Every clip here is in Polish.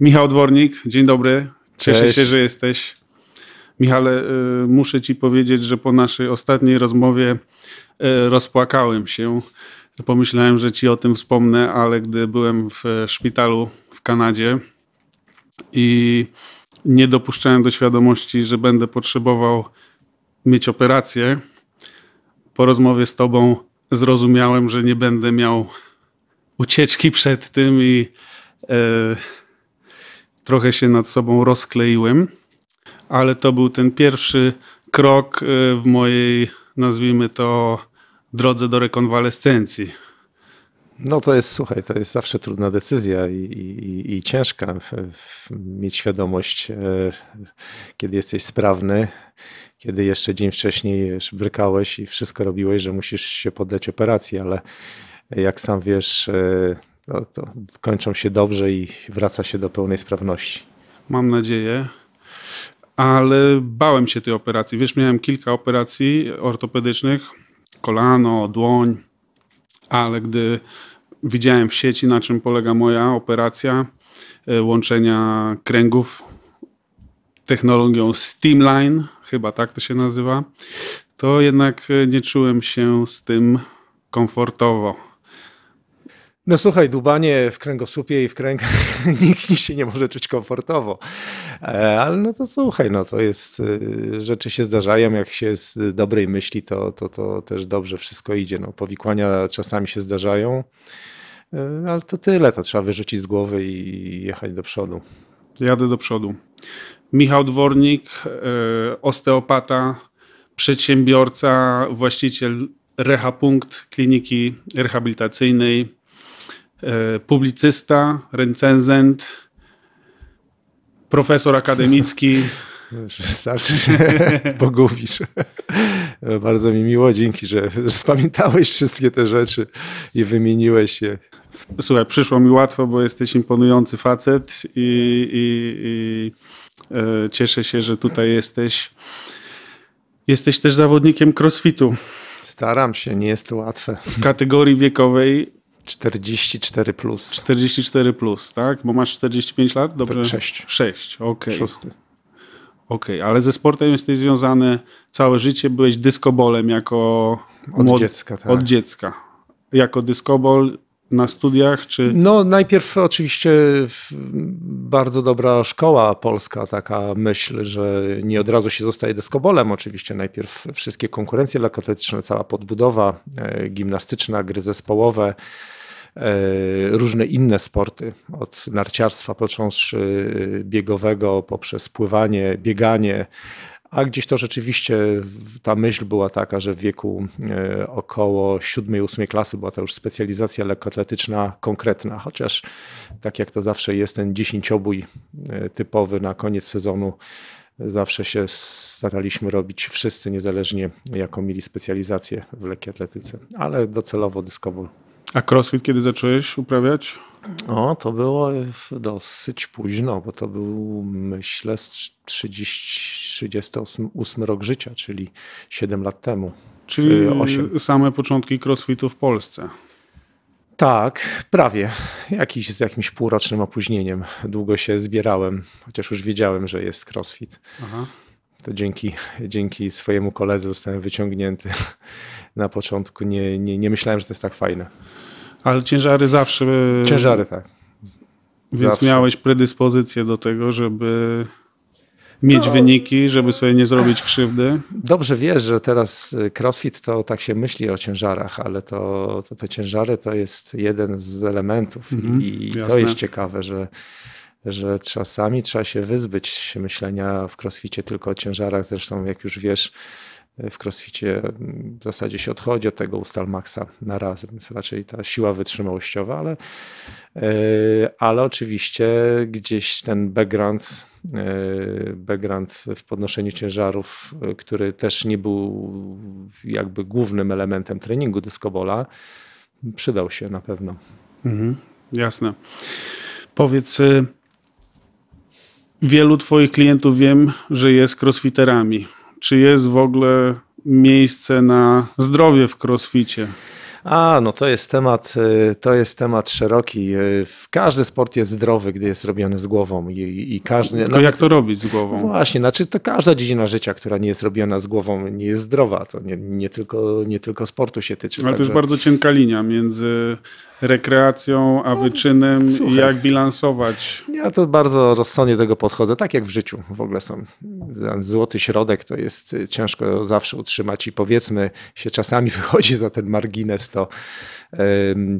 Michał Dwornik, dzień dobry. Cieszę Cześć. się, że jesteś. Michale, y, muszę ci powiedzieć, że po naszej ostatniej rozmowie y, rozpłakałem się. Pomyślałem, że ci o tym wspomnę, ale gdy byłem w e, szpitalu w Kanadzie i nie dopuszczałem do świadomości, że będę potrzebował mieć operację, po rozmowie z tobą zrozumiałem, że nie będę miał ucieczki przed tym i. Yy, trochę się nad sobą rozkleiłem, ale to był ten pierwszy krok e, w mojej, nazwijmy to, drodze do rekonwalescencji. No to jest, słuchaj, to jest zawsze trudna decyzja i, i, i ciężka mieć świadomość, e, kiedy jesteś sprawny, kiedy jeszcze dzień wcześniej brykałeś i wszystko robiłeś, że musisz się poddać operacji, ale jak sam wiesz, e, no, to kończą się dobrze i wraca się do pełnej sprawności. Mam nadzieję. Ale bałem się tej operacji. Wiesz, miałem kilka operacji ortopedycznych, kolano, dłoń, ale gdy widziałem w sieci, na czym polega moja operacja e, łączenia kręgów technologią Steamline, chyba tak to się nazywa, to jednak e, nie czułem się z tym komfortowo no słuchaj, dubanie w kręgosłupie i w kręgach, nikt, się nie może czuć komfortowo. E, ale no to słuchaj, no to jest, y, rzeczy się zdarzają, jak się z dobrej myśli, to, to, to też dobrze wszystko idzie. No, powikłania czasami się zdarzają, y, ale to tyle, to trzeba wyrzucić z głowy i jechać do przodu. Jadę do przodu. Michał Dwornik, y, osteopata, przedsiębiorca, właściciel Rehapunkt, kliniki rehabilitacyjnej, E, publicysta, recenzent, profesor akademicki. Wystarczy się pogubisz. Bardzo mi miło, dzięki, że spamiętałeś wszystkie te rzeczy i wymieniłeś je. Słuchaj, przyszło mi łatwo, bo jesteś imponujący facet i, i, i e, cieszę się, że tutaj jesteś. Jesteś też zawodnikiem crossfitu. Staram się, nie jest to łatwe. W kategorii wiekowej 44 plus. 44 plus, tak? Bo masz 45 lat? Tak, Dobrze. 6. 6, okej. Okay. Okej, okay, ale ze sportem jesteś związany całe życie. Byłeś dyskobolem jako. Od młod... dziecka, tak. Od dziecka. Jako dyskobol na studiach? Czy... No, najpierw oczywiście bardzo dobra szkoła polska, taka myśl, że nie od razu się zostaje dyskobolem Oczywiście najpierw wszystkie konkurencje lekkoatletyczne, cała podbudowa e, gimnastyczna, gry zespołowe E, różne inne sporty, od narciarstwa począwszy e, biegowego, poprzez pływanie, bieganie. A gdzieś to rzeczywiście ta myśl była taka, że w wieku e, około 7-8 klasy była to już specjalizacja lekkoatletyczna konkretna, chociaż tak jak to zawsze jest ten dziesięciobój typowy na koniec sezonu zawsze się staraliśmy robić wszyscy, niezależnie jaką mieli specjalizację w lekkiej atletyce, ale docelowo dyskobol. A crossfit kiedy zacząłeś uprawiać? O, to było dosyć późno, bo to był myślę 30, 38 rok życia, czyli 7 lat temu. Czyli 8. Y, same początki crossfitu w Polsce. Tak, prawie. Jakiś, z jakimś półrocznym opóźnieniem. Długo się zbierałem, chociaż już wiedziałem, że jest crossfit. Aha. To dzięki, dzięki swojemu koledze zostałem wyciągnięty na początku nie, nie, nie myślałem, że to jest tak fajne. Ale ciężary zawsze. E, ciężary, tak. Więc miałeś predyspozycję do tego, żeby mieć no, wyniki, żeby sobie nie zrobić krzywdy. Dobrze wiesz, że teraz e, crossfit to tak się myśli o ciężarach, ale to, to te ciężary to jest jeden z elementów mhm, i jasne. to jest ciekawe, że, że czasami trzeba się wyzbyć myślenia w crossficie tylko o ciężarach. Zresztą jak już wiesz, w crossficie w zasadzie się odchodzi od tego ustal maksa na raz, więc raczej ta siła wytrzymałościowa, ale, e, ale oczywiście gdzieś ten background, e, background w podnoszeniu ciężarów, e, który też nie był jakby głównym elementem treningu dyskobola, przydał się na pewno. Mhm, jasne. Powiedz, wielu twoich klientów wiem, że jest crossfiterami czy jest w ogóle miejsce na zdrowie w crossficie? A, no to jest temat, y, to jest temat szeroki. Y, każdy sport jest zdrowy, gdy jest robiony z głową i, i każdy... Tylko nawet, jak to robić z głową? Właśnie, znaczy to każda dziedzina życia, która nie jest robiona z głową, nie jest zdrowa. To nie, nie tylko, nie tylko sportu się tyczy. Ale także... to jest bardzo cienka linia między rekreacją, a no, wyczynem i jak bilansować. Ja to bardzo rozsądnie do tego podchodzę, tak jak w życiu w ogóle są. Złoty środek to jest y, ciężko zawsze utrzymać i powiedzmy się czasami wychodzi za ten margines, to,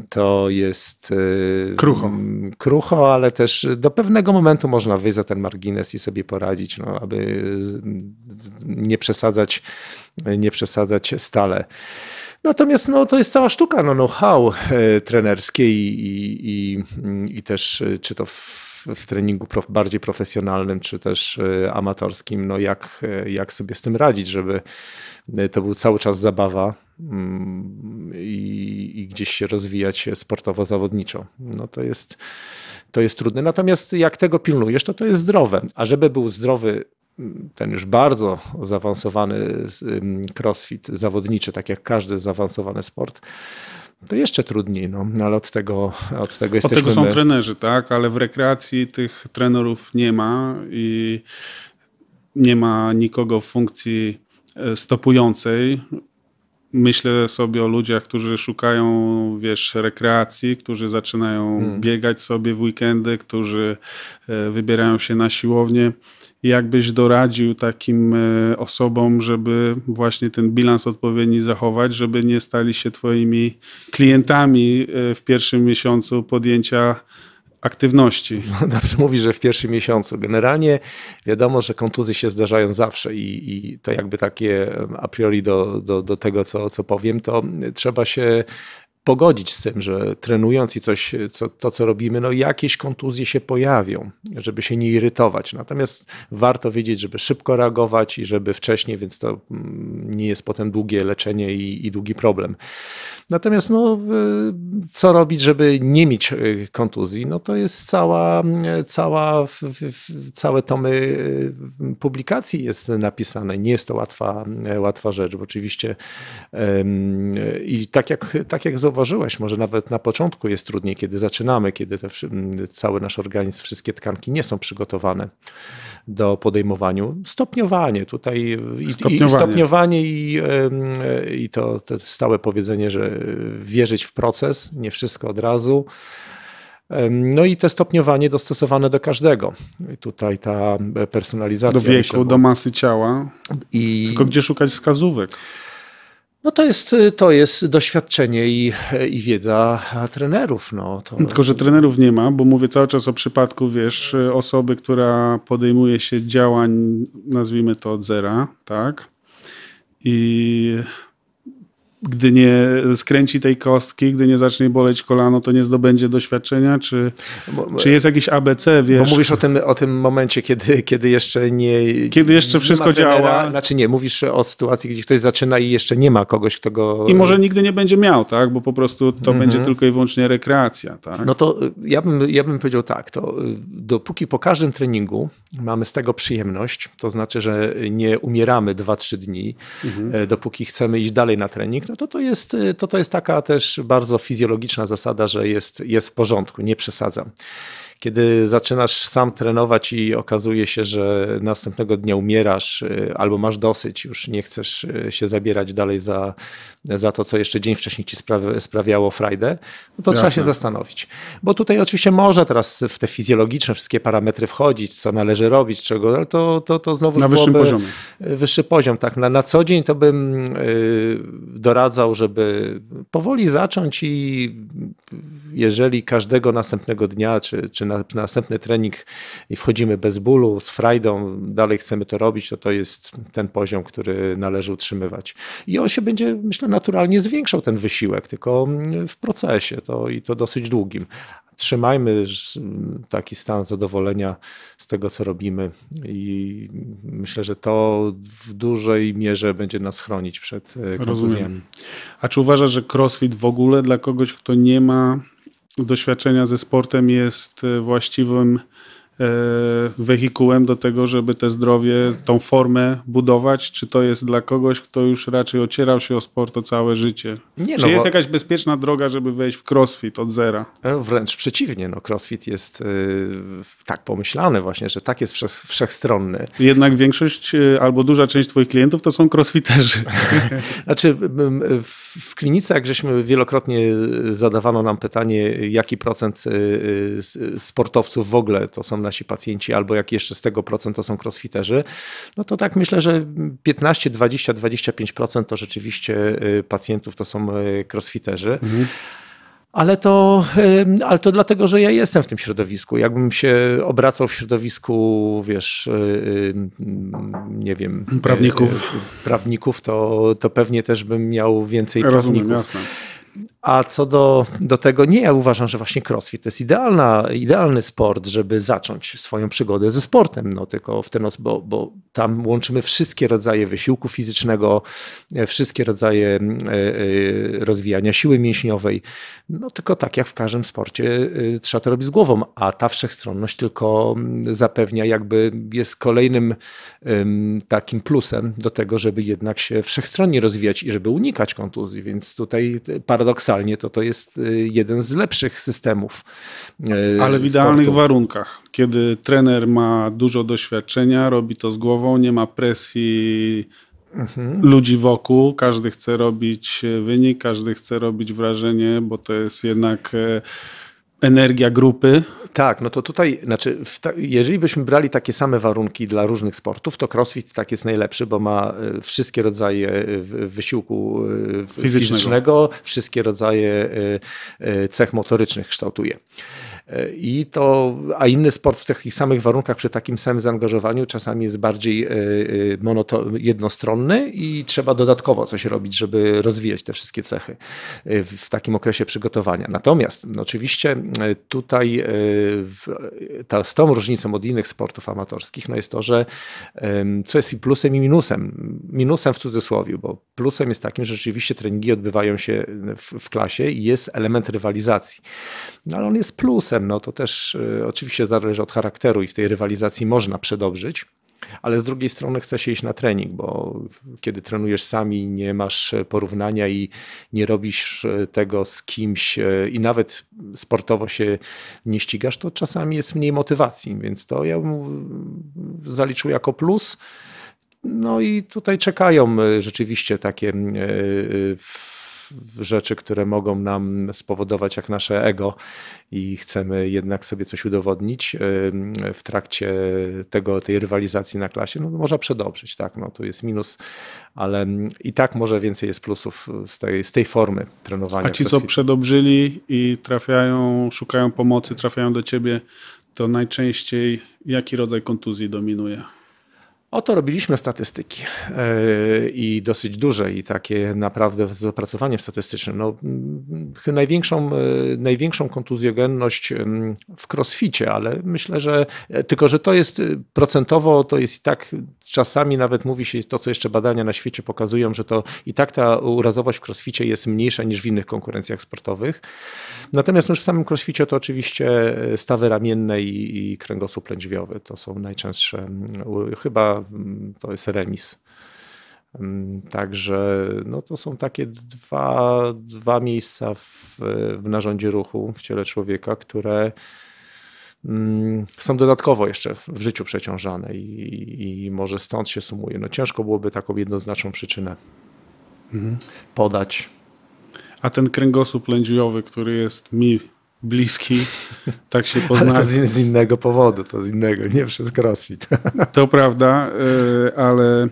to jest y, krucho. krucho, ale też do pewnego momentu można wyjść za ten margines i sobie poradzić, no, aby nie przesadzać, nie przesadzać stale. Natomiast no, to jest cała sztuka no, know-how e, trenerskie i, i, i, mm, i też e, czy to w w treningu prof, bardziej profesjonalnym czy też e, amatorskim, no jak, jak sobie z tym radzić, żeby to był cały czas zabawa mm, i, i gdzieś się rozwijać sportowo-zawodniczo. No to jest, to jest trudne. Natomiast jak tego pilnujesz, to to jest zdrowe. A żeby był zdrowy ten już bardzo zaawansowany crossfit zawodniczy, tak jak każdy zaawansowany sport, to jeszcze trudniej, no, no ale od tego, od tego jesteśmy... Od tego są my. trenerzy, tak, ale w rekreacji tych trenerów nie ma i nie ma nikogo w funkcji e, stopującej. Myślę sobie o ludziach, którzy szukają, wiesz, rekreacji, którzy zaczynają hmm. biegać sobie w weekendy, którzy e, wybierają się na siłownię jakbyś doradził takim e, osobom, żeby właśnie ten bilans odpowiedni zachować, żeby nie stali się twoimi klientami e, w pierwszym miesiącu podjęcia aktywności. No, dobrze mówi, że w pierwszym miesiącu. Generalnie wiadomo, że kontuzje się zdarzają zawsze i, i to jakby takie a priori do, do, do tego, co, co powiem, to trzeba się pogodzić z tym, że trenując i coś, co, to co robimy, no jakieś kontuzje się pojawią, żeby się nie irytować. Natomiast warto wiedzieć, żeby szybko reagować i żeby wcześniej, więc to mm, nie jest potem długie leczenie i, i długi problem. Natomiast no, co robić, żeby nie mieć e, kontuzji? No to jest cała, cała całe tomy e, publikacji jest napisane. Nie jest to łatwa, e, łatwa rzecz, bo oczywiście i tak jak, tak jak zauważyłem, zauważyłeś, może nawet na początku jest trudniej, kiedy zaczynamy, kiedy te, cały nasz organizm, wszystkie tkanki nie są przygotowane do podejmowania. Stopniowanie tutaj i stopniowanie i, stopniowanie i, i to, to stałe powiedzenie, że wierzyć w proces, nie wszystko od razu. No i te stopniowanie dostosowane do każdego. tutaj ta personalizacja. Do wieku, myślę, bo... do masy ciała. I... Tylko gdzie szukać wskazówek? No to jest, to jest doświadczenie i, i wiedza trenerów. No, to... Tylko, że trenerów nie ma, bo mówię cały czas o przypadku, wiesz, osoby, która podejmuje się działań, nazwijmy to od zera, tak? I gdy nie skręci tej kostki, gdy nie zacznie boleć kolano, to nie zdobędzie doświadczenia? Czy, bo, czy jest jakiś ABC, wiesz? Bo mówisz o tym, o tym momencie, kiedy, kiedy jeszcze nie... Kiedy jeszcze wszystko trenera, działa. Znaczy nie, mówisz o sytuacji, gdzie ktoś zaczyna i jeszcze nie ma kogoś, kto go... I może nigdy nie będzie miał, tak? Bo po prostu to mhm. będzie tylko i wyłącznie rekreacja, tak? No to y, ja bym, ja bym powiedział tak, to y, dopóki po każdym treningu mamy z tego przyjemność, to znaczy, że nie umieramy 2-3 dni, mhm. y, dopóki chcemy iść dalej na trening, no to to jest, to, to jest taka też bardzo fizjologiczna zasada, że jest, jest w porządku, nie przesadzam kiedy zaczynasz sam trenować i okazuje się, że następnego dnia umierasz y, albo masz dosyć, już nie chcesz y, się zabierać dalej za, za to, co jeszcze dzień wcześniej ci sprawiało frajdę, no to Jasne. trzeba się zastanowić. Bo tutaj oczywiście może teraz w te fizjologiczne wszystkie parametry wchodzić, co należy robić, czego, ale to, to, to znowu na wyższym poziomie. Wyższy poziom, tak. Na, na co dzień to bym yy, doradzał, żeby powoli zacząć i jeżeli każdego następnego dnia, czy, czy na, na następny trening i wchodzimy bez bólu, z frajdą, dalej chcemy to robić, to to jest ten poziom, który należy utrzymywać. I on się będzie, myślę, naturalnie zwiększał ten wysiłek, tylko mm, w procesie to, i to dosyć długim trzymajmy taki stan zadowolenia z tego, co robimy. I myślę, że to w dużej mierze będzie nas chronić przed e, kontuzjami. Rozumiem. A czy uważasz, że crossfit w ogóle dla kogoś, kto nie ma doświadczenia ze sportem jest e, właściwym E, wehikułem do tego, żeby te zdrowie, tą formę budować? Czy to jest dla kogoś, kto już raczej ocierał się o sport o całe życie? Nie, czy no jest bo... jakaś bezpieczna droga, żeby wejść w crossfit od zera? E, wręcz przeciwnie, no crossfit jest yy, tak pomyślany właśnie, że tak jest wszech, wszechstronny. Jednak większość yy, albo duża część twoich klientów to są crossfiterzy. znaczy w klinice, jak żeśmy wielokrotnie zadawano nam pytanie, jaki procent yy, sportowców w ogóle to są nasi pacjenci, albo jak jeszcze z tego procent to są crossfiterzy, no to tak myślę, że 15, 20, 25% to rzeczywiście y, pacjentów to są y, crossfiterzy. Mhm. Ale to, y, ale to dlatego, że ja jestem w tym środowisku. Jakbym się obracał w środowisku, wiesz, nie wiem. Prawników. Prawników, to, to pewnie też bym miał więcej Rozumiem, prawników. Jasne. A co do, do tego, nie, ja uważam, że właśnie crossfit to jest idealna, idealny sport, żeby zacząć swoją przygodę ze sportem, no tylko w ten bo, bo tam łączymy wszystkie rodzaje wysiłku fizycznego, e, wszystkie rodzaje e, e, rozwijania siły mięśniowej, no tylko tak jak w każdym sporcie trzeba to robić z głową, a ta wszechstronność tylko mm, zapewnia jakby jest kolejnym takim plusem do tego, żeby jednak się wszechstronnie rozwijać i żeby unikać kontuzji, więc tutaj paradoksalnie paradoksalnie to to jest y, jeden z lepszych systemów. Y, Ale w idealnych sportu. warunkach, kiedy trener ma dużo doświadczenia, robi to z głową, nie ma presji Mhm. ludzi wokół. Każdy chce robić y, wynik, każdy chce robić wrażenie, bo to jest jednak energia grupy. Tak, no to tutaj, znaczy, ta, jeżeli byśmy brali takie same warunki dla różnych sportów, to crossfit tak jest najlepszy, bo ma e, wszystkie rodzaje e, wysiłku e, fizycznego, fizycznego wszystkie rodzaje cech motorycznych kształtuje. I to, a inny sport w takich samych warunkach, przy takim samym zaangażowaniu, czasami jest bardziej e, e, jednostronny i trzeba dodatkowo coś robić, żeby rozwijać te wszystkie cechy e, w takim okresie przygotowania. Natomiast no oczywiście tutaj w, ta, z tą różnicą od innych sportów amatorskich no jest to, że co jest i plusem i minusem. Minusem w cudzysłowie, bo plusem jest takim, że rzeczywiście treningi odbywają się w, w klasie i jest element rywalizacji. No ale on jest plusem no to też y, oczywiście zależy od charakteru i w tej rywalizacji można przedobrzyć, ale z drugiej strony chce się iść na trening, bo kiedy trenujesz sami, nie masz e, porównania i nie robisz e, tego z kimś e, i nawet sportowo się nie ścigasz, to czasami jest mniej motywacji, więc to ja bym mm, zaliczył jako plus. No i tutaj czekają rzeczywiście takie. Y, rzeczy, które mogą nam spowodować jak nasze ego i chcemy jednak sobie coś udowodnić w trakcie tego, tej rywalizacji na klasie, no można przedobrzyć, tak, no tu jest minus, ale i tak może więcej jest plusów z tej, z tej formy trenowania. A ci, co przedobrzyli i trafiają, szukają pomocy, trafiają do ciebie, to najczęściej jaki rodzaj kontuzji dominuje? Oto robiliśmy statystyki e, i dosyć duże i takie naprawdę opracowaniem statystycznym. No, największą, e, największą kontuzjogenność mm, w crossficie, ale myślę, że e, tylko, że to jest procentowo, to jest i tak czasami nawet mówi się to, co jeszcze badania na świecie pokazują, że to i tak ta urazowość w crossficie jest mniejsza niż w innych konkurencjach sportowych. Natomiast już no, w samym crossficie to oczywiście stawy ramienne i, i kręgosłup lędźwiowy. To są najczęstsze mm, chyba to jest remis. Mm, także no to są takie dwa, dwa miejsca w, w narządzie ruchu, w ciele człowieka, które mm, są dodatkowo jeszcze w życiu przeciążane i, i, może stąd się sumuje. No ciężko byłoby taką jednoznaczną przyczynę mhm. podać. A ten kręgosłup lędźwiowy, który jest mi bliski, tak się poznali. Ale to z, z, innego powodu, to z innego, nie przez crossfit. To prawda, e, ale e,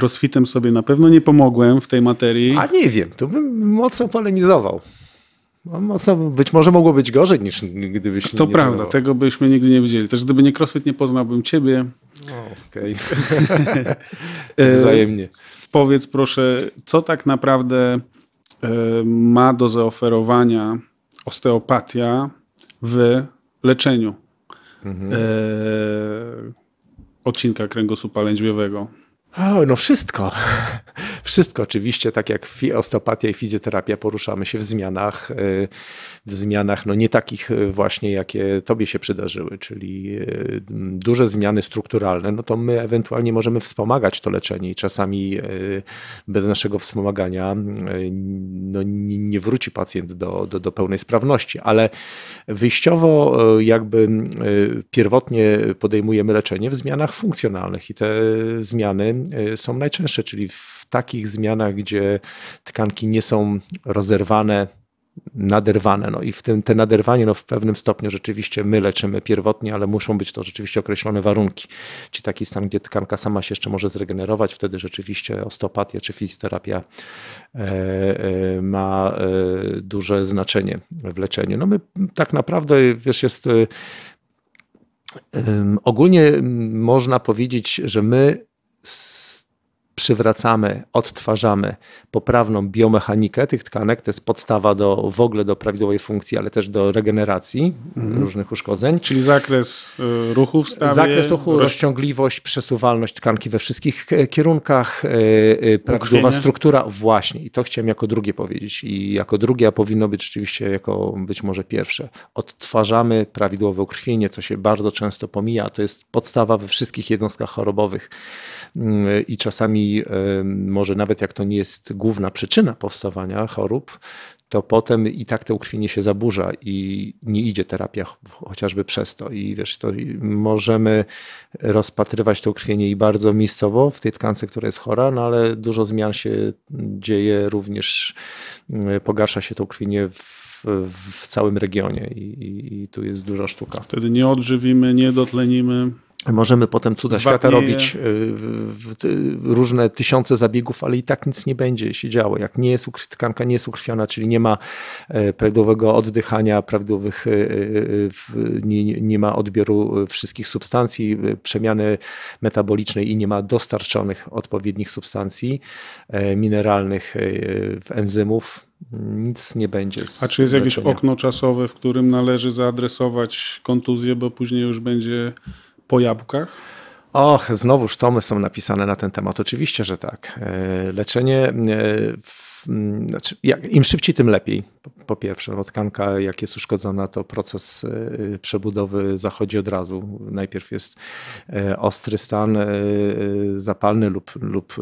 crossfitem sobie na pewno nie pomogłem w tej materii. A nie wiem, to bym mocno polemizował. No, mocno, być może mogło być gorzej niż gdybyś To nie prawda, trenował. tego byśmy nigdy nie widzieli. Też gdyby nie crossfit, nie poznałbym ciebie. Okej. Okay. E, Wzajemnie. Powiedz proszę, co tak naprawdę ma do zaoferowania osteopatia w leczeniu mhm. e, odcinka kręgosłupa lędźwiowego. O, no wszystko. Wszystko oczywiście, tak jak osteopatia i fizjoterapia, poruszamy się w zmianach, e, w zmianach no nie takich e, właśnie, jakie tobie się przydarzyły, czyli e, duże zmiany strukturalne, no to my ewentualnie możemy wspomagać to leczenie i czasami bez naszego wspomagania no nie wróci pacjent do, do, do pełnej sprawności, ale wyjściowo jakby pierwotnie podejmujemy leczenie w zmianach funkcjonalnych i te zmiany są najczęstsze, czyli w takim takich zmianach, gdzie tkanki nie są rozerwane, naderwane. No i w tym te naderwanie no w pewnym stopniu rzeczywiście my leczymy pierwotnie, ale muszą być to rzeczywiście określone warunki. Czy taki stan, gdzie tkanka sama się jeszcze może zregenerować, wtedy rzeczywiście osteopatia czy fizjoterapia e, e, ma e, duże znaczenie w leczeniu. No my tak naprawdę, wiesz, jest ogólnie można powiedzieć, że my przywracamy, odtwarzamy poprawną biomechanikę tych tkanek. To jest podstawa do, w ogóle do prawidłowej funkcji, ale też do regeneracji mhm. różnych uszkodzeń. Czyli zakres y, ruchu w stawie. Zakres ruchu, roz... rozciągliwość, przesuwalność tkanki we wszystkich e, kierunkach, e, e, prawidłowa struktura. Właśnie. I to chciałem jako drugie powiedzieć. I jako drugie, a powinno być rzeczywiście jako być może pierwsze. Odtwarzamy prawidłowe ukrwienie, co się bardzo często pomija. To jest podstawa we wszystkich jednostkach chorobowych. Mm, I czasami i może nawet jak to nie jest główna przyczyna powstawania chorób, to potem i tak to ukrwienie się zaburza i nie idzie terapia chociażby przez to. I wiesz, to możemy rozpatrywać to ukrwienie i bardzo miejscowo w tej tkance, która jest chora, no ale dużo zmian się dzieje również, e, pogarsza się to ukrwienie w w całym regionie i, i, i, tu jest duża sztuka. Wtedy nie odżywimy, nie dotlenimy. Możemy potem cuda świata robić y, y, różne tysiące zabiegów, ale i tak nic nie będzie się działo. Jak nie jest tkanka nie jest ukrwiona, czyli nie ma e, prawidłowego oddychania, prawidłowych, e, e, nie, nie ma odbioru wszystkich substancji, przemiany metabolicznej i nie ma dostarczonych odpowiednich substancji mineralnych, enzymów, nic nie będzie. A czy jest leczenia. jakieś okno czasowe, w którym należy zaadresować kontuzję, bo później już będzie po jabłkach? Och, znowuż tomy są napisane na ten temat. Oczywiście, że tak. E, leczenie e, w znaczy, jak, im szybciej, tym lepiej. Po, po, pierwsze, bo no, tkanka, jak jest uszkodzona, to proces y, przebudowy zachodzi od razu. Najpierw jest y, ostry stan y, zapalny lub, lub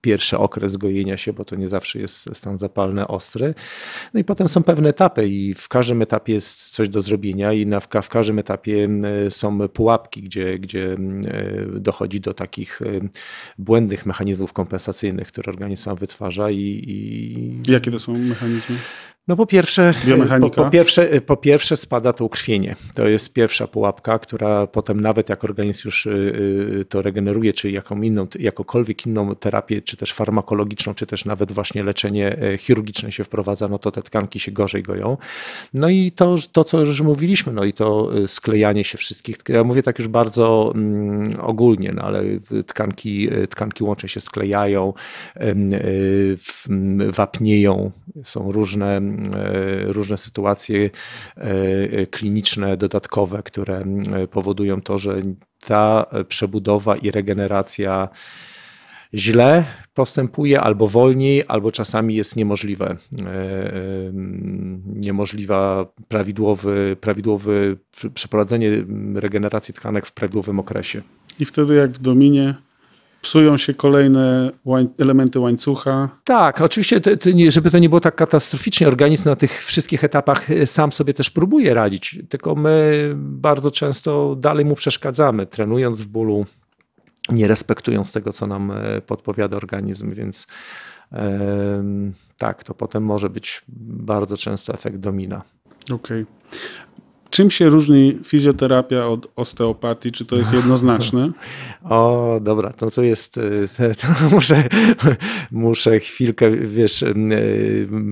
pierwszy okres gojenia się, bo to nie zawsze jest stan zapalny ostry. No i potem są pewne etapy, i w każdym etapie jest coś do zrobienia, i na, w każdym etapie są pułapki, gdzie, gdzie dochodzi do takich błędnych mechanizmów kompensacyjnych, które organizm sam wytwarza. I i... Jakie to są mechanizmy? No po pierwsze, po, po, pierwsze, y, po pierwsze spada to ukrwienie. To jest pierwsza pułapka, która potem nawet jak organizm już y, y, to regeneruje, czy jaką inną, jakokolwiek inną terapię, czy też farmakologiczną, czy też nawet właśnie leczenie e, chirurgiczne się wprowadza, no to te tkanki się gorzej goją. No i to, to co już mówiliśmy, no i to sklejanie się wszystkich, ja mówię tak już bardzo mm, ogólnie, no ale tkanki, tkanki łącznie się sklejają, wapnieją, są różne E, różne sytuacje e, e, kliniczne dodatkowe, które powodują to, że ta przebudowa i regeneracja źle postępuje, albo wolniej, albo czasami jest niemożliwe. Niemożliwa prawidłowy, prawidłowy przeprowadzenie regeneracji tkanek w prawidłowym okresie. I wtedy jak w dominie psują się kolejne łań, elementy łańcucha. Tak, oczywiście, to, to nie, żeby to nie było tak katastroficznie, organizm na tych wszystkich etapach e, sam sobie też próbuje radzić, tylko my bardzo często dalej mu przeszkadzamy, trenując w bólu, nie respektując tego, co nam e, podpowiada organizm, więc tak, to potem może być bardzo często efekt domina. Okej. Okay. Czym się różni fizjoterapia od osteopatii? Czy to jest jednoznaczne? O, dobra, to y, to jest. To muszę, muszę chwilkę, wiesz, y,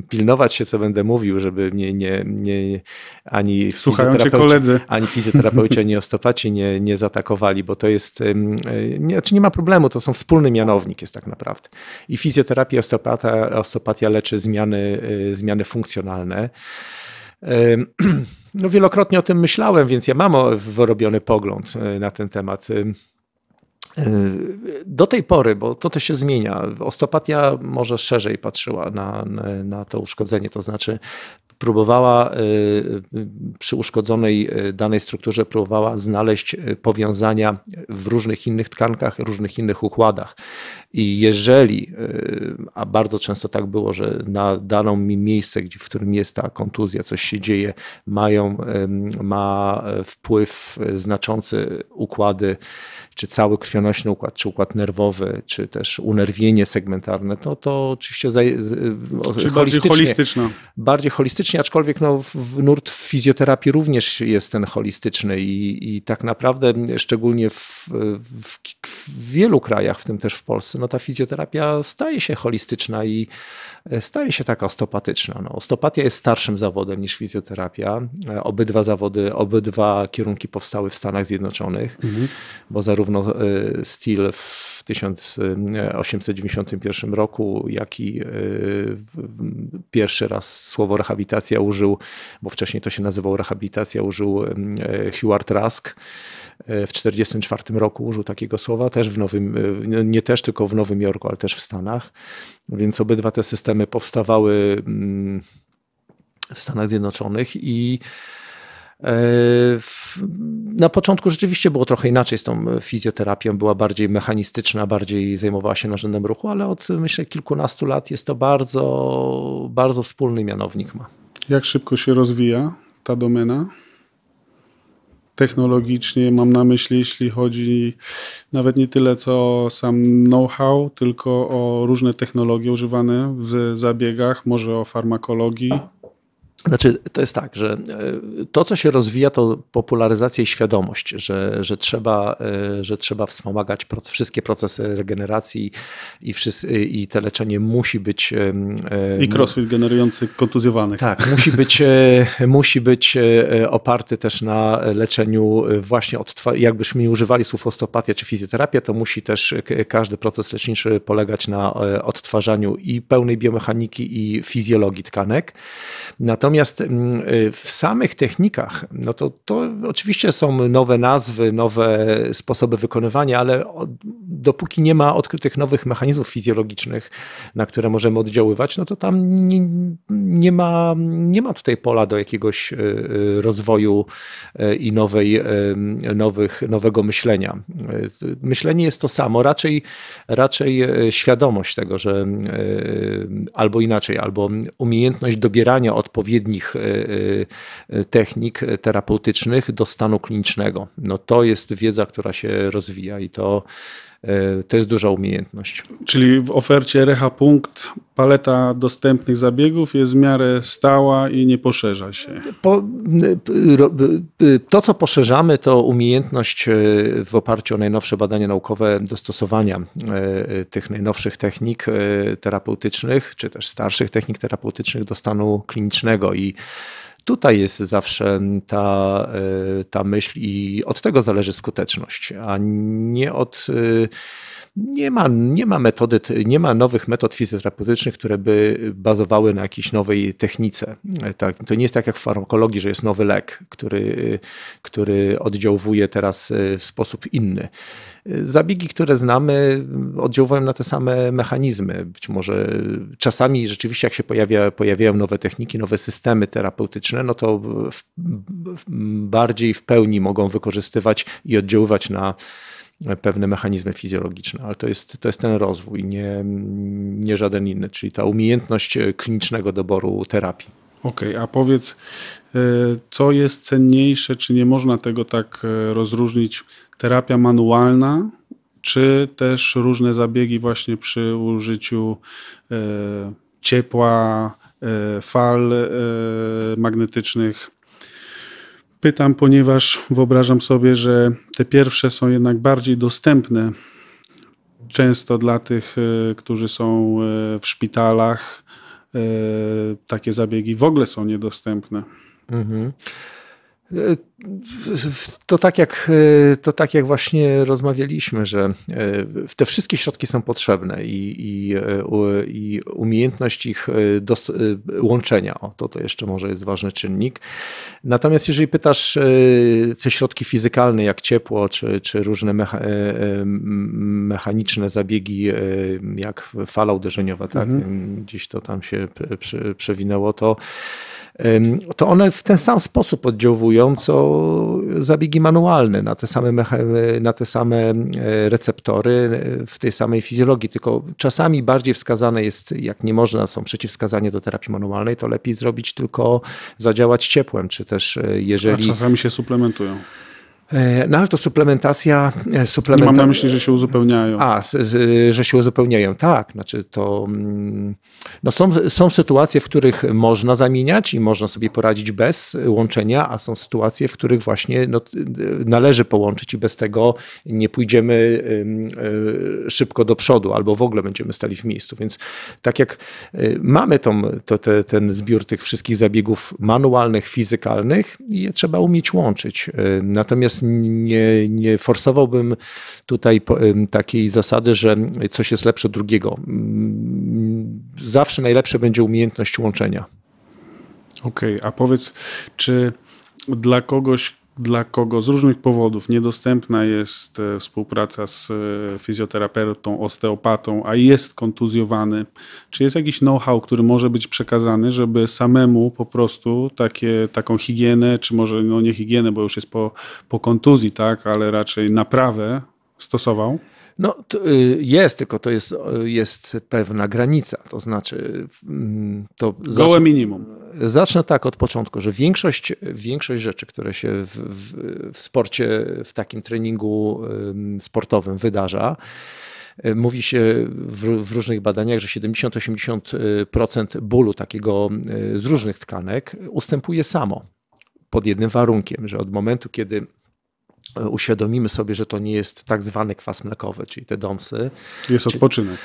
pilnować się, co będę mówił, żeby mnie nie, nie ani Słuchają koledzy. Ani fizjoterapeuci, ani osteopaci nie, nie zaatakowali, bo to jest. Y, nie, znaczy nie ma problemu, to są wspólny mianownik, jest tak naprawdę. I fizjoterapia, osteopatia, osteopatia leczy zmiany, zmiany funkcjonalne. no wielokrotnie o tym myślałem, więc ja mam wyrobiony pogląd e, na ten temat. E, e, do tej pory, bo to też się zmienia, osteopatia może szerzej patrzyła na, na to uszkodzenie, to znaczy próbowała przy uszkodzonej danej strukturze, próbowała znaleźć powiązania w różnych innych tkankach, różnych innych układach. I jeżeli, y, a bardzo często tak było, że na daną mi miejsce, gdzie, w którym jest ta kontuzja, coś się dzieje, mają, ma e, wpływ e, znaczący układy, czy cały krwionośny układ, czy układ nerwowy, czy też unerwienie segmentarne, no to oczywiście za, y, holistycznie, bardziej holistyczne. Bardziej holistycznie, aczkolwiek no, w nurt fizjoterapii również jest ten holistyczny i, i tak naprawdę szczególnie w, w, w wielu krajach, w tym też w Polsce, no, ta fizjoterapia staje się holistyczna i e, staje się taka osteopatyczna. No, osteopatia jest starszym zawodem niż fizjoterapia. E, obydwa zawody, obydwa kierunki powstały w Stanach Zjednoczonych, mhm. bo zarówno e, Steele w w 1891 e, roku, jaki e, pierwszy raz słowo rehabilitacja użył, bo wcześniej to się nazywało rehabilitacja, użył e, Hewart Rask. W 1944 roku użył takiego słowa, też w Nowym, nie też tylko w Nowym Jorku, ale też w Stanach. Więc obydwa te systemy powstawały mm, w Stanach Zjednoczonych i E, na początku rzeczywiście było trochę inaczej z tą fizjoterapią, była bardziej mechanistyczna, bardziej zajmowała się narzędem ruchu, ale od myślę kilkunastu lat jest to bardzo, bardzo wspólny mianownik ma. Jak szybko się rozwija ta domena? Technologicznie mam na myśli, jeśli chodzi nawet nie tyle co sam know-how, tylko o różne technologie używane w zabiegach, może o farmakologii. Znaczy, to jest tak, że e, to, co się rozwija, to popularyzacja i świadomość, że, że, trzeba, e, że trzeba wspomagać proces, wszystkie procesy regeneracji i, wszyscy, i te leczenie musi być. E, I crossfit generujący kontuzjowanych. Tak, musi być, musi być oparty też na leczeniu właśnie od. Jakbyśmy nie używali słów osteopatia czy fizjoterapia, to musi też każdy proces leczniczy polegać na odtwarzaniu i pełnej biomechaniki i fizjologii tkanek. Natomiast Natomiast mm, y, w samych technikach, no to, to oczywiście są nowe nazwy, nowe sposoby wykonywania, ale dopóki nie ma odkrytych nowych mechanizmów fizjologicznych, na które możemy oddziaływać, no to tam nie, nie, ma, nie ma tutaj pola do jakiegoś y, y, rozwoju i nowej, nowych, nowego myślenia. Myślenie jest to samo, raczej, raczej świadomość tego, że albo inaczej, albo umiejętność dobierania odpowiedzi, odpowiednich e, e, technik terapeutycznych do stanu klinicznego. No to jest wiedza, która się rozwija i to E, to jest duża umiejętność. Czyli w ofercie Reha Punkt paleta dostępnych zabiegów jest w miarę stała i nie poszerza się. Po, y, y, y, to, co poszerzamy, to umiejętność w oparciu o najnowsze badania naukowe dostosowania tych najnowszych technik terapeutycznych, czy też starszych technik terapeutycznych do stanu klinicznego i Tutaj jest zawsze ta, y, ta myśl i od tego zależy skuteczność, a nie od y, nie ma, nie ma metody, nie ma nowych metod fizjoterapeutycznych, które by bazowały na jakiejś nowej technice. Tak, to nie jest tak jak w farmakologii, że jest nowy lek, który, który oddziałuje teraz y, w sposób inny zabiegi, które znamy, oddziałują na te same mechanizmy. Być może czasami rzeczywiście, jak się pojawia, pojawiają nowe techniki, nowe systemy terapeutyczne, no to w, bardziej w pełni mogą wykorzystywać i oddziaływać na pewne mechanizmy fizjologiczne, ale to jest, to jest ten rozwój, nie, nie żaden inny, czyli ta umiejętność klinicznego doboru terapii. Okej, okay, a powiedz, e, co jest cenniejsze, czy nie można tego tak e, rozróżnić? terapia manualna, czy też różne zabiegi właśnie przy użyciu e, ciepła, e, fal e, magnetycznych. Pytam, ponieważ wyobrażam sobie, że te pierwsze są jednak bardziej dostępne często dla tych, którzy są w szpitalach. Takie zabiegi w ogóle są niedostępne. Mhm. E, to tak, jak, e, to tak jak właśnie rozmawialiśmy, że e, te wszystkie środki są potrzebne i, i, i umiejętność ich łączenia, o, to, to jeszcze może jest ważny czynnik. Natomiast jeżeli pytasz te środki fizykalne, jak ciepło, czy, czy różne mecha- mechaniczne zabiegi, jak fala uderzeniowa, tak, mhm. gdzieś to tam się przewinęło, to to one w ten sam sposób oddziałują, co zabiegi manualne, na te same, na te same e, receptory, e, w tej samej fizjologii, tylko czasami bardziej wskazane jest, jak nie można, są przeciwwskazania do terapii manualnej, to lepiej zrobić tylko zadziałać ciepłem, czy też e, jeżeli... A czasami się suplementują. E, no ale to suplementacja... E, suplementa... Nie mam na myśli, że się uzupełniają. A, że się uzupełniają, tak. Znaczy to... Mm, no są, są sytuacje, w których można zamieniać i można sobie poradzić bez łączenia, a są sytuacje, w których właśnie no, należy połączyć i bez tego nie pójdziemy e, szybko do przodu albo w ogóle będziemy stali w miejscu. Więc tak jak y, mamy tą, to, te, ten zbiór tych wszystkich zabiegów manualnych, fizykalnych, je trzeba umieć łączyć. Y, natomiast nie, nie forsowałbym tutaj takiej zasady, że coś jest lepsze od drugiego. Zawsze najlepsze będzie umiejętność łączenia. Okej, okay, a powiedz, czy dla kogoś, dla kogo z różnych powodów niedostępna jest e, współpraca z e, fizjoterapeutą, osteopatą, a jest kontuzjowany, czy jest jakiś know-how, który może być przekazany, żeby samemu po prostu takie, taką higienę, czy może no nie higienę, bo już jest po, po kontuzji, tak, ale raczej naprawę stosował? No, y, jest, tylko to jest, y, jest pewna granica. To znaczy, mm, to. Gołe zacznę, minimum. Zacznę tak od początku, że większość, większość rzeczy, które się w, w, w sporcie, w takim treningu sportowym wydarza, y, Mówi się w, w, różnych badaniach, że 70-80% bólu takiego z różnych tkanek ustępuje samo. Pod jednym warunkiem, że od momentu, kiedy E, uświadomimy sobie, że to nie jest tak zwany kwas mlekowy, czyli te dąsy. Jest odpoczynek.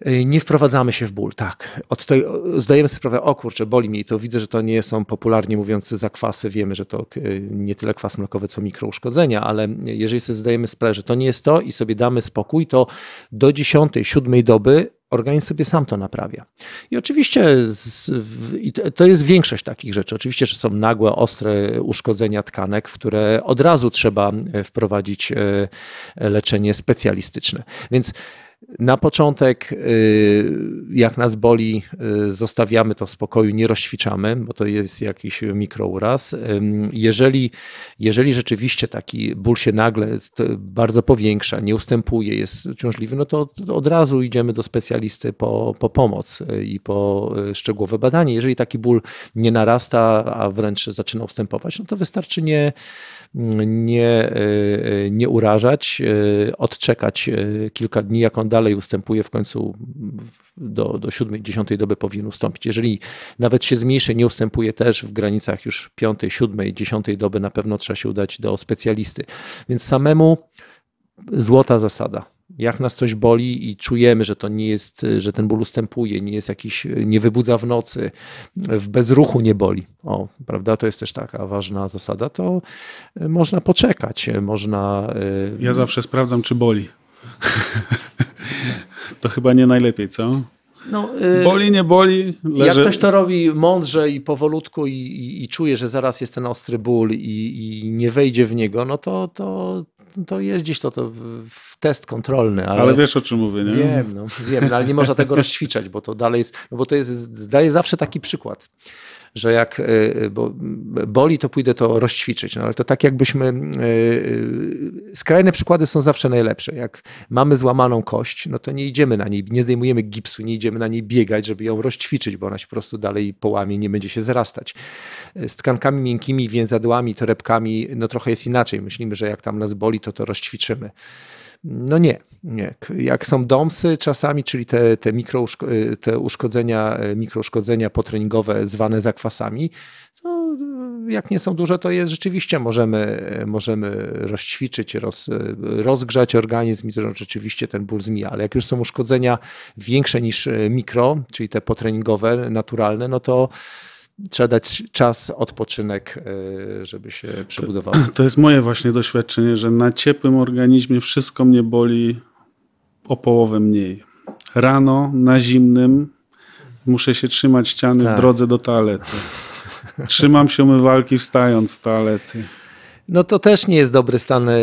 E, nie wprowadzamy się w ból, tak. Od tej, zdajemy sobie sprawę, o kurczę, boli mnie i to widzę, że to nie są popularnie mówiący zakwasy. Wiemy, że to e, nie tyle kwas mlekowy, co mikrouszkodzenia, ale jeżeli sobie zdajemy sprawę, że to nie jest to i sobie damy spokój, to do dziesiątej, siódmej doby organizm sobie sam to naprawia. I oczywiście z, w, i to jest większość takich rzeczy. Oczywiście, że są nagłe, ostre uszkodzenia tkanek, w które od razu trzeba e, wprowadzić e, leczenie specjalistyczne. Więc na początek, y, jak nas boli, y, zostawiamy to w spokoju, nie rozćwiczamy, bo to jest jakiś mikrouraz. Jeżeli, jeżeli rzeczywiście taki ból się nagle bardzo powiększa, nie ustępuje, jest ciążliwy, no to od razu idziemy do specjalisty po, po pomoc y, i po szczegółowe badanie. Jeżeli taki ból nie narasta, a wręcz zaczyna ustępować, no to wystarczy nie, nie, nie urażać, odczekać kilka dni, jak on dalej ustępuje, w końcu do, do 7, 10 doby powinien ustąpić. Jeżeli nawet się zmniejszy, nie ustępuje też w granicach już 5, 7, 10 doby, na pewno trzeba się udać do specjalisty. Więc samemu złota zasada jak nas coś boli i czujemy, że to nie jest, że ten ból ustępuje, nie jest jakiś, nie wybudza w nocy, w bezruchu nie boli. O, prawda? To jest też taka ważna zasada, to e, można poczekać, e, można. E, ja zawsze sprawdzam, czy boli. To chyba nie najlepiej, co? No, yy, boli, nie boli. Leży. Jak ktoś to robi mądrze i powolutku i, i, i czuje, że zaraz jest ten ostry ból i, i nie wejdzie w niego, no to, to, to jest gdzieś to, to test kontrolny. Ale, ale, wiesz o czym mówię, nie? Wiem, no, wiem, no, ale nie można tego rozświczać, bo to dalej jest, no bo to jest, daje zawsze taki przykład że jak y, y, bo boli, to pójdę to rozćwiczyć. No ale to tak jakbyśmy. Y, skrajne przykłady są zawsze najlepsze. Jak mamy złamaną kość, no to nie idziemy na niej, nie zdejmujemy gipsu, nie idziemy na niej biegać, żeby ją rozćwiczyć, bo ona się po prostu dalej połamie, nie będzie się zrastać. Z tkankami miękkimi, więzadłami, torebkami, no trochę jest inaczej. Myślimy, że jak tam nas boli, to to rozćwiczymy. No nie, nie. Jak są domsy czasami, czyli te, te, mikro, te uszkodzenia, e, mikrouszkodzenia potreningowe zwane zakwasami, to e, jak nie są duże, to jest rzeczywiście możemy, e, możemy rozćwiczyć, roz, rozgrzać organizm i to rzeczywiście ten ból zmija. Ale jak już są uszkodzenia większe niż mikro, czyli te potreningowe, naturalne, no to trzeba dać czas, odpoczynek, e, żeby się przebudowało. To jest moje właśnie doświadczenie, że na ciepłym organizmie wszystko mnie boli o połowę mniej. Rano, na zimnym, muszę się trzymać ściany tak. w drodze do toalety. Trzymam się umywalki wstając z toalety. No to też nie jest dobry stan e,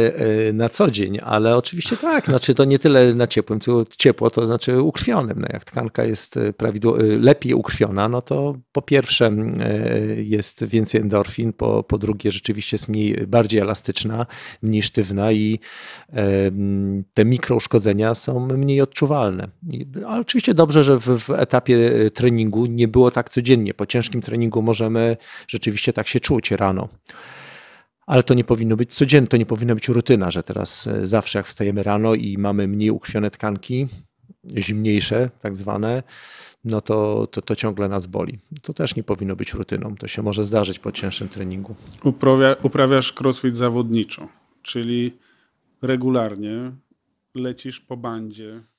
na co dzień, ale oczywiście tak, znaczy to nie tyle na ciepłym, co ciepło to znaczy ukrwionym. No jak tkanka jest e, prawidł e, lepiej ukrwiona, no to po pierwsze jest więcej endorfin, po, po drugie rzeczywiście jest mniej, bardziej elastyczna, mniej sztywna i te mikrouszkodzenia są mniej odczuwalne. Ale oczywiście dobrze, że w, w etapie treningu nie było tak codziennie. Po ciężkim treningu możemy rzeczywiście tak się czuć rano ale to nie powinno być codziennie, to nie powinna być rutyna, że teraz e, zawsze jak wstajemy rano i mamy mniej ukrwione tkanki, zimniejsze tak zwane, no to, to, to ciągle nas boli. To też nie powinno być rutyną, to się może zdarzyć po cięższym treningu. Uprawia, uprawiasz crossfit zawodniczo, czyli regularnie lecisz po bandzie,